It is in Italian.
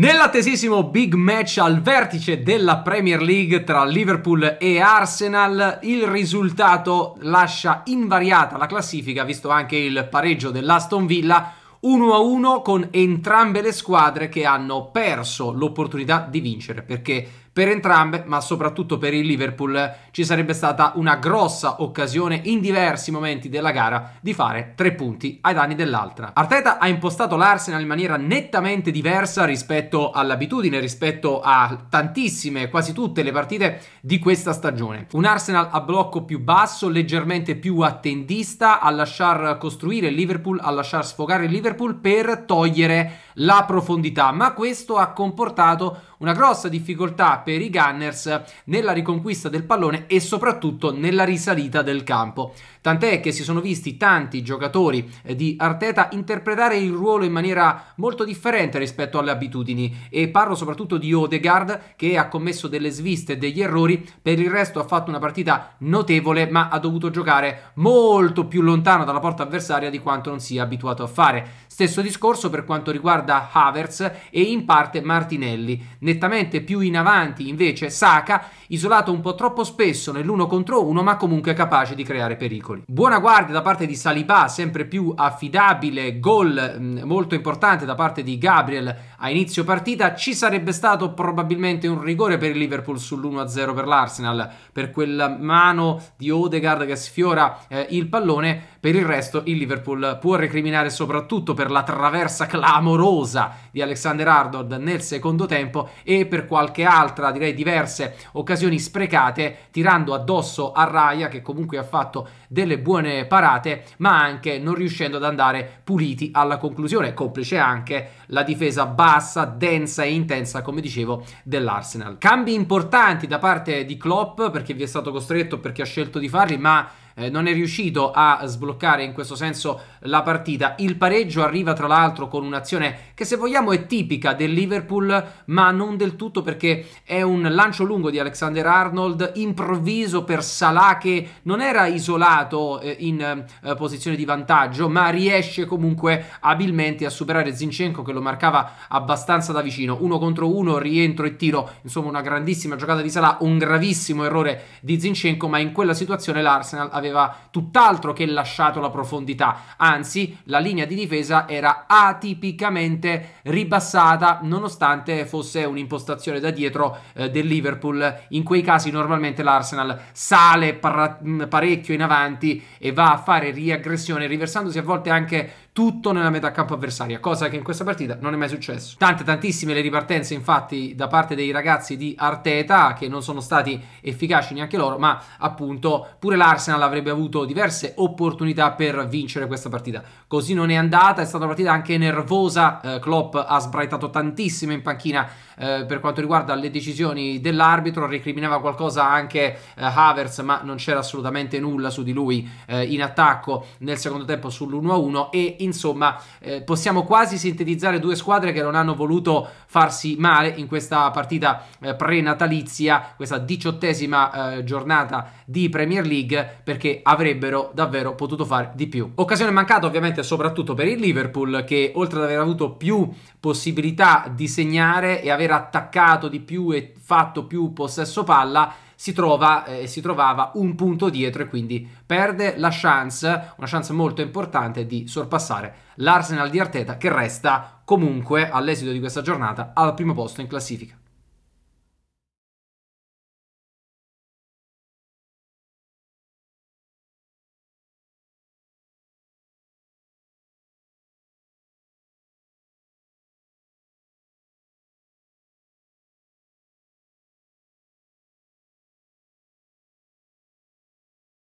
Nell'attesissimo big match al vertice della Premier League tra Liverpool e Arsenal, il risultato lascia invariata la classifica, visto anche il pareggio dell'Aston Villa, 1-1 con entrambe le squadre che hanno perso l'opportunità di vincere, perché per entrambe, ma soprattutto per il Liverpool, ci sarebbe stata una grossa occasione in diversi momenti della gara di fare tre punti ai danni dell'altra. Arteta ha impostato l'Arsenal in maniera nettamente diversa rispetto all'abitudine, rispetto a tantissime, quasi tutte le partite di questa stagione. Un Arsenal a blocco più basso, leggermente più attendista, a lasciar costruire il Liverpool, a lasciar sfogare il Liverpool per togliere la profondità, ma questo ha comportato una grossa difficoltà per i Gunners nella riconquista del pallone e soprattutto nella risalita del campo. Tant'è che si sono visti tanti giocatori eh, di Arteta interpretare il ruolo in maniera molto differente rispetto alle abitudini e parlo soprattutto di Odegaard che ha commesso delle sviste e degli errori, per il resto ha fatto una partita notevole ma ha dovuto giocare molto più lontano dalla porta avversaria di quanto non sia abituato a fare. Stesso discorso per quanto riguarda Havertz e in parte Martinelli, nettamente più in avanti attaccanti. Invece Saka, isolato un po' troppo spesso nell'uno contro uno, ma comunque capace di creare pericoli. Buona guardia da parte di Saliba, sempre più affidabile, gol mm, molto importante da parte di Gabriel a inizio partita. Ci sarebbe stato probabilmente un rigore per il Liverpool sull'1-0 per l'Arsenal, per quella mano di Odegaard che sfiora eh, il pallone. Per il resto il Liverpool può recriminare soprattutto per la traversa clamorosa di Alexander Arnold nel secondo tempo e per qualche altro tra direi diverse occasioni sprecate, tirando addosso a Raya che comunque ha fatto delle buone parate, ma anche non riuscendo ad andare puliti alla conclusione, complice anche la difesa bassa, densa e intensa, come dicevo, dell'Arsenal. Cambi importanti da parte di Klopp perché vi è stato costretto, perché ha scelto di farli, ma eh, non è riuscito a sbloccare in questo senso la partita. Il pareggio arriva tra l'altro con un'azione che se vogliamo è tipica del Liverpool, ma non del tutto perché è un lancio lungo di Alexander Arnold improvviso per Salah che non era isolato eh, in eh, posizione di vantaggio, ma riesce comunque abilmente a superare Zinchenko che lo marcava abbastanza da vicino. Uno contro uno, rientro e tiro, insomma una grandissima giocata di Salah, un gravissimo errore di Zinchenko, ma in quella situazione l'Arsenal aveva aveva tutt'altro che lasciato la profondità, anzi la linea di difesa era atipicamente ribassata nonostante fosse un'impostazione da dietro eh, del Liverpool. In quei casi normalmente l'Arsenal sale parecchio in avanti e va a fare riaggressione riversandosi a volte anche tutto nella metà campo avversaria, cosa che in questa partita non è mai successo. Tante, tantissime le ripartenze, infatti, da parte dei ragazzi di Arteta, che non sono stati efficaci neanche loro, ma appunto pure l'Arsenal avrebbe avuto diverse opportunità per vincere questa partita. Così non è andata, è stata una partita anche nervosa. Eh, Klopp ha sbraitato tantissimo in panchina eh, per quanto riguarda le decisioni dell'arbitro, recriminava qualcosa anche eh, Havers, ma non c'era assolutamente nulla su di lui eh, in attacco nel secondo tempo sull'1-1 e in insomma eh, possiamo quasi sintetizzare due squadre che non hanno voluto farsi male in questa partita eh, prenatalizia, questa diciottesima eh, giornata di Premier League perché avrebbero davvero potuto fare di più. Occasione mancata ovviamente soprattutto per il Liverpool che oltre ad aver avuto più possibilità di segnare e aver attaccato di più e fatto più possesso palla si, trova, eh, si trovava un punto dietro e quindi perde la chance, una chance molto importante di sorpassare l'Arsenal di Arteta che resta comunque all'esito di questa giornata al primo posto in classifica.